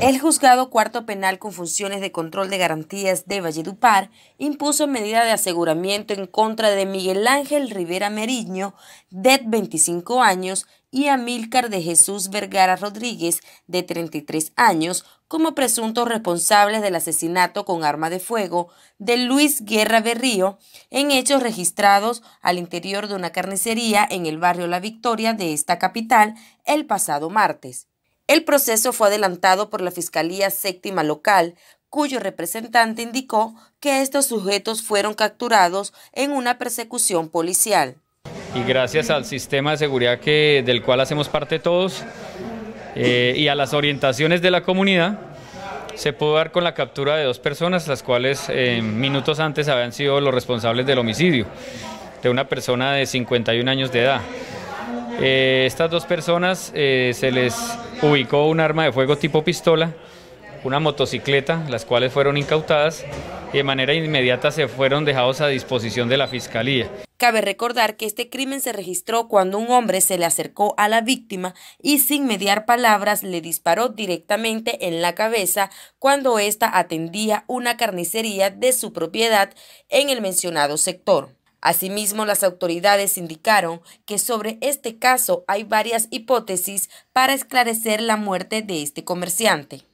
El juzgado cuarto penal con funciones de control de garantías de Valledupar impuso medida de aseguramiento en contra de Miguel Ángel Rivera Meriño, de 25 años, y Amílcar de Jesús Vergara Rodríguez, de 33 años, como presuntos responsables del asesinato con arma de fuego de Luis Guerra Berrío en hechos registrados al interior de una carnicería en el barrio La Victoria de esta capital el pasado martes. El proceso fue adelantado por la Fiscalía Séptima Local, cuyo representante indicó que estos sujetos fueron capturados en una persecución policial. Y gracias al sistema de seguridad que, del cual hacemos parte todos eh, y a las orientaciones de la comunidad, se pudo dar con la captura de dos personas, las cuales eh, minutos antes habían sido los responsables del homicidio de una persona de 51 años de edad. Eh, estas dos personas eh, se les ubicó un arma de fuego tipo pistola, una motocicleta, las cuales fueron incautadas y de manera inmediata se fueron dejados a disposición de la fiscalía. Cabe recordar que este crimen se registró cuando un hombre se le acercó a la víctima y sin mediar palabras le disparó directamente en la cabeza cuando ésta atendía una carnicería de su propiedad en el mencionado sector. Asimismo, las autoridades indicaron que sobre este caso hay varias hipótesis para esclarecer la muerte de este comerciante.